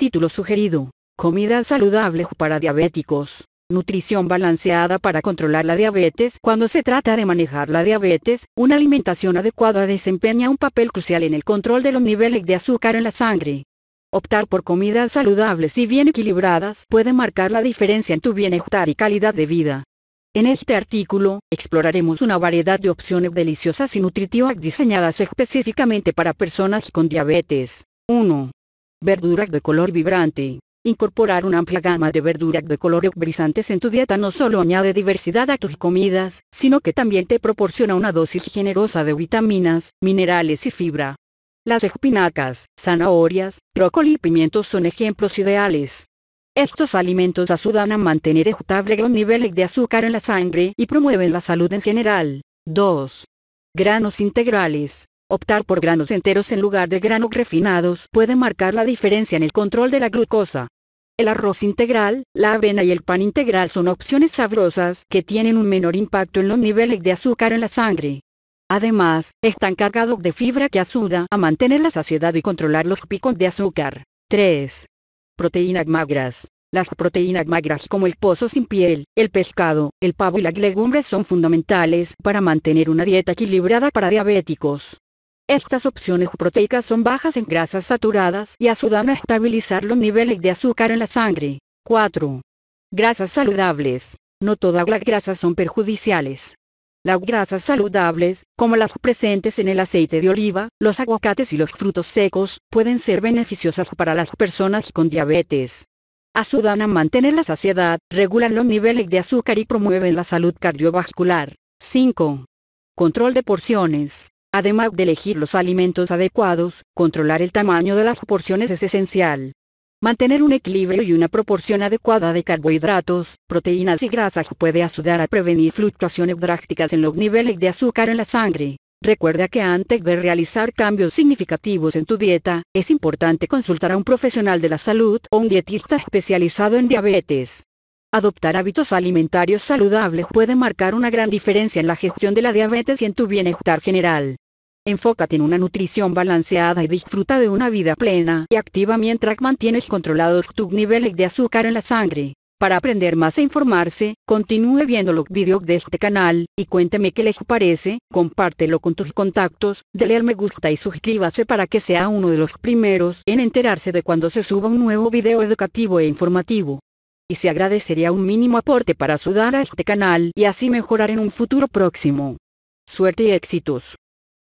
Título sugerido. Comida saludable para diabéticos. Nutrición balanceada para controlar la diabetes. Cuando se trata de manejar la diabetes, una alimentación adecuada desempeña un papel crucial en el control de los niveles de azúcar en la sangre. Optar por comidas saludables y bien equilibradas puede marcar la diferencia en tu bienestar y calidad de vida. En este artículo, exploraremos una variedad de opciones deliciosas y nutritivas diseñadas específicamente para personas con diabetes. 1 verduras de color vibrante. Incorporar una amplia gama de verduras de colores brillantes en tu dieta no solo añade diversidad a tus comidas, sino que también te proporciona una dosis generosa de vitaminas, minerales y fibra. Las espinacas, zanahorias, brócoli y pimientos son ejemplos ideales. Estos alimentos ayudan a mantener estable los niveles de azúcar en la sangre y promueven la salud en general. 2. Granos integrales. Optar por granos enteros en lugar de granos refinados puede marcar la diferencia en el control de la glucosa. El arroz integral, la avena y el pan integral son opciones sabrosas que tienen un menor impacto en los niveles de azúcar en la sangre. Además, están cargados de fibra que ayuda a mantener la saciedad y controlar los picos de azúcar. 3. Proteínas magras. Las proteínas magras como el pozo sin piel, el pescado, el pavo y las legumbres son fundamentales para mantener una dieta equilibrada para diabéticos. Estas opciones proteicas son bajas en grasas saturadas y ayudan a estabilizar los niveles de azúcar en la sangre. 4. Grasas saludables. No todas las grasas son perjudiciales. Las grasas saludables, como las presentes en el aceite de oliva, los aguacates y los frutos secos, pueden ser beneficiosas para las personas con diabetes. Ayudan a mantener la saciedad, regulan los niveles de azúcar y promueven la salud cardiovascular. 5. Control de porciones. Además de elegir los alimentos adecuados, controlar el tamaño de las porciones es esencial. Mantener un equilibrio y una proporción adecuada de carbohidratos, proteínas y grasas puede ayudar a prevenir fluctuaciones drásticas en los niveles de azúcar en la sangre. Recuerda que antes de realizar cambios significativos en tu dieta, es importante consultar a un profesional de la salud o un dietista especializado en diabetes. Adoptar hábitos alimentarios saludables puede marcar una gran diferencia en la gestión de la diabetes y en tu bienestar general. Enfócate en una nutrición balanceada y disfruta de una vida plena y activa mientras mantienes controlados tus niveles de azúcar en la sangre. Para aprender más e informarse, continúe viendo los videos de este canal, y cuénteme qué les parece, compártelo con tus contactos, dale al me gusta y suscríbase para que sea uno de los primeros en enterarse de cuando se suba un nuevo video educativo e informativo. Y se agradecería un mínimo aporte para ayudar a este canal y así mejorar en un futuro próximo. Suerte y éxitos.